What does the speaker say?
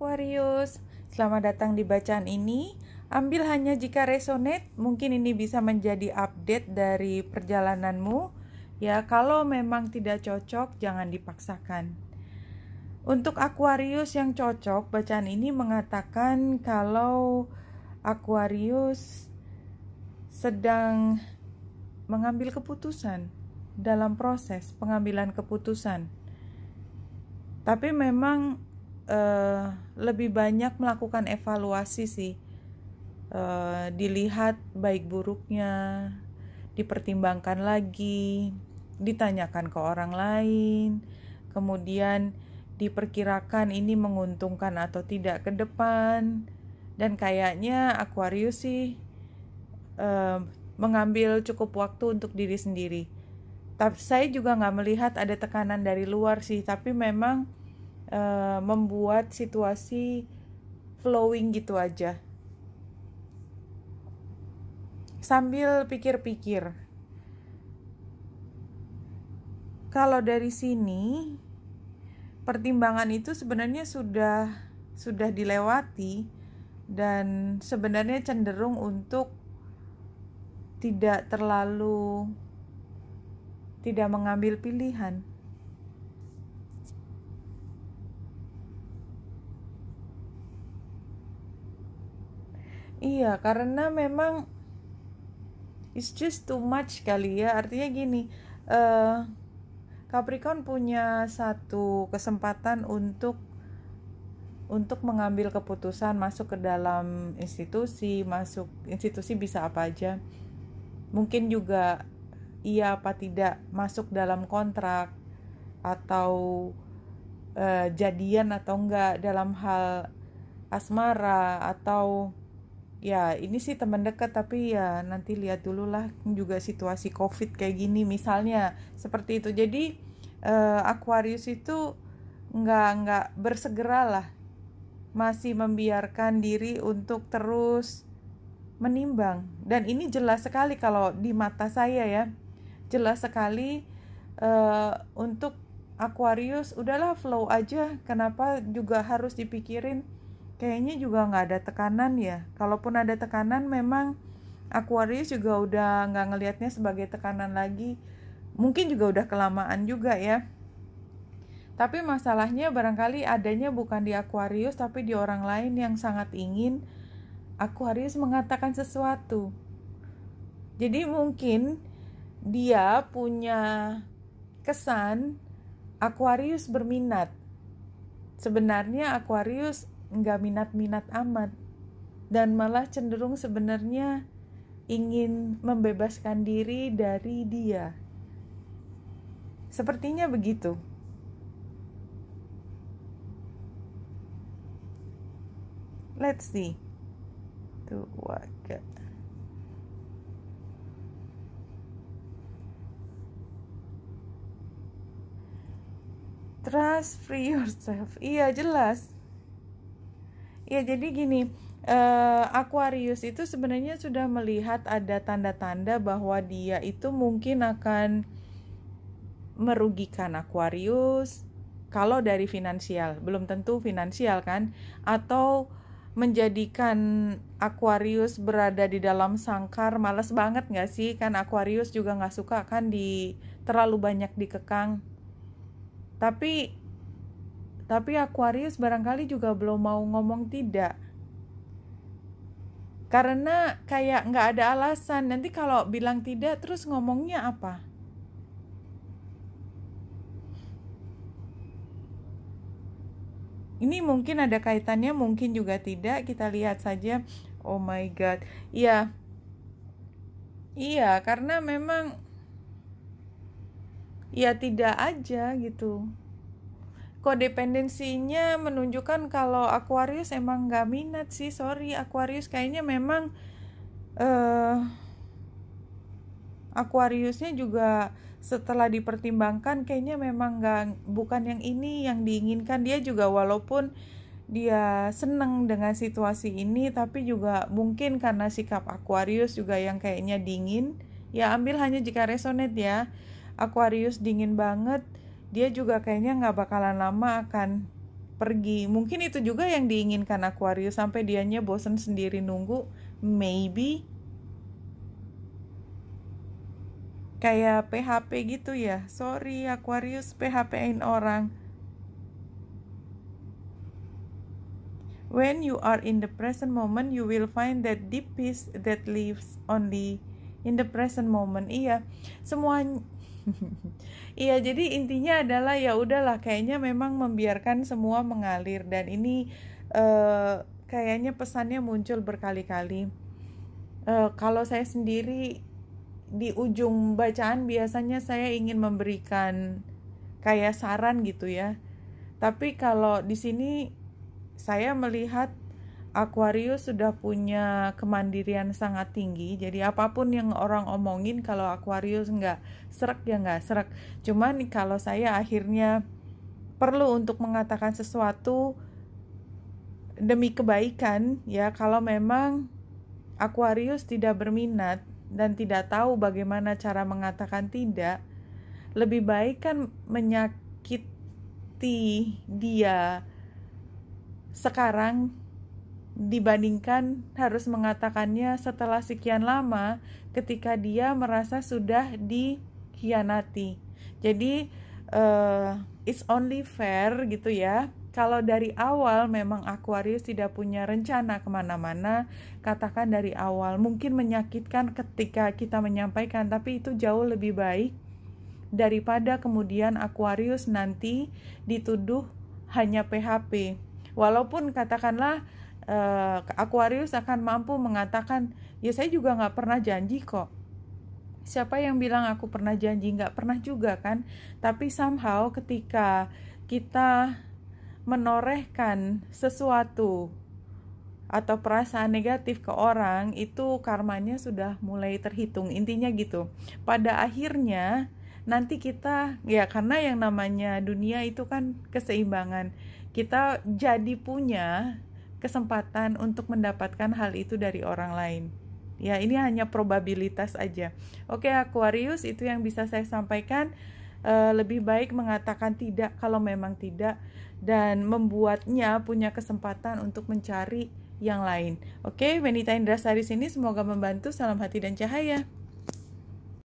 Aquarius. Selamat datang di bacaan ini. Ambil hanya jika resonate, mungkin ini bisa menjadi update dari perjalananmu. Ya, kalau memang tidak cocok, jangan dipaksakan. Untuk Aquarius yang cocok, bacaan ini mengatakan kalau Aquarius sedang mengambil keputusan dalam proses pengambilan keputusan. Tapi memang Eh, lebih banyak melakukan evaluasi sih uh, dilihat baik buruknya dipertimbangkan lagi ditanyakan ke orang lain kemudian diperkirakan ini menguntungkan atau tidak ke depan dan kayaknya Aquarius sih uh, mengambil cukup waktu untuk diri sendiri tapi saya juga nggak melihat ada tekanan dari luar sih tapi memang Eh, membuat situasi flowing gitu aja sambil pikir-pikir kalau dari sini pertimbangan itu sebenarnya sudah sudah dilewati dan sebenarnya cenderung untuk tidak terlalu tidak mengambil pilihan Iya, karena memang it's just too much kali ya. Artinya gini, uh, Capricorn punya satu kesempatan untuk untuk mengambil keputusan masuk ke dalam institusi, masuk institusi bisa apa aja. Mungkin juga iya apa tidak masuk dalam kontrak atau eh, jadian atau enggak dalam hal asmara atau ya ini sih teman dekat tapi ya nanti lihat dulu lah juga situasi covid kayak gini misalnya seperti itu jadi uh, Aquarius itu nggak nggak bersegera lah masih membiarkan diri untuk terus menimbang dan ini jelas sekali kalau di mata saya ya jelas sekali uh, untuk Aquarius udahlah flow aja kenapa juga harus dipikirin kayaknya juga nggak ada tekanan ya kalaupun ada tekanan memang Aquarius juga udah nggak ngelihatnya sebagai tekanan lagi mungkin juga udah kelamaan juga ya tapi masalahnya barangkali adanya bukan di Aquarius tapi di orang lain yang sangat ingin Aquarius mengatakan sesuatu. Jadi mungkin dia punya kesan Aquarius berminat. Sebenarnya Aquarius nggak minat-minat amat dan malah cenderung sebenarnya ingin membebaskan diri dari dia. Sepertinya begitu. Let's see. Tuh, what Trust free yourself. Iya, jelas ya jadi gini uh, Aquarius itu sebenarnya sudah melihat ada tanda-tanda bahwa dia itu mungkin akan merugikan Aquarius kalau dari finansial belum tentu finansial kan atau menjadikan Aquarius berada di dalam sangkar males banget nggak sih kan Aquarius juga nggak suka kan di terlalu banyak dikekang tapi tapi Aquarius barangkali juga belum mau ngomong tidak. Karena kayak nggak ada alasan. Nanti kalau bilang tidak terus ngomongnya apa? Ini mungkin ada kaitannya, mungkin juga tidak. Kita lihat saja. Oh my god. Iya. Iya, karena memang ya tidak aja gitu kodependensinya menunjukkan kalau Aquarius emang gak minat sih sorry Aquarius kayaknya memang uh, Aquariusnya juga setelah dipertimbangkan kayaknya memang gak bukan yang ini yang diinginkan dia juga walaupun dia seneng dengan situasi ini tapi juga mungkin karena sikap Aquarius juga yang kayaknya dingin ya ambil hanya jika resonate ya Aquarius dingin banget dia juga kayaknya nggak bakalan lama akan pergi. Mungkin itu juga yang diinginkan Aquarius sampai dianya bosen sendiri nunggu. Maybe kayak PHP gitu ya. Sorry Aquarius PHP-in orang. When you are in the present moment, you will find that deep peace that lives only in the present moment. Iya, semuanya Iya, jadi intinya adalah ya udahlah kayaknya memang membiarkan semua mengalir dan ini uh, kayaknya pesannya muncul berkali-kali. Uh, kalau saya sendiri di ujung bacaan biasanya saya ingin memberikan kayak saran gitu ya. Tapi kalau di sini saya melihat Aquarius sudah punya kemandirian sangat tinggi. Jadi apapun yang orang omongin kalau Aquarius nggak serak ya nggak serak. Cuman kalau saya akhirnya perlu untuk mengatakan sesuatu demi kebaikan ya kalau memang Aquarius tidak berminat dan tidak tahu bagaimana cara mengatakan tidak, lebih baik kan menyakiti dia sekarang dibandingkan harus mengatakannya setelah sekian lama ketika dia merasa sudah dikhianati. Jadi uh, it's only fair gitu ya. Kalau dari awal memang Aquarius tidak punya rencana kemana-mana, katakan dari awal mungkin menyakitkan ketika kita menyampaikan, tapi itu jauh lebih baik daripada kemudian Aquarius nanti dituduh hanya PHP. Walaupun katakanlah uh, Aquarius akan mampu mengatakan, ya saya juga nggak pernah janji kok. Siapa yang bilang aku pernah janji? Nggak pernah juga kan? Tapi somehow ketika kita menorehkan sesuatu atau perasaan negatif ke orang itu karmanya sudah mulai terhitung intinya gitu pada akhirnya nanti kita ya karena yang namanya dunia itu kan keseimbangan kita jadi punya kesempatan untuk mendapatkan hal itu dari orang lain. Ya, ini hanya probabilitas aja. Oke, Aquarius, itu yang bisa saya sampaikan. E, lebih baik mengatakan tidak kalau memang tidak, dan membuatnya punya kesempatan untuk mencari yang lain. Oke, Wanita Indra Sari sini semoga membantu. Salam hati dan cahaya.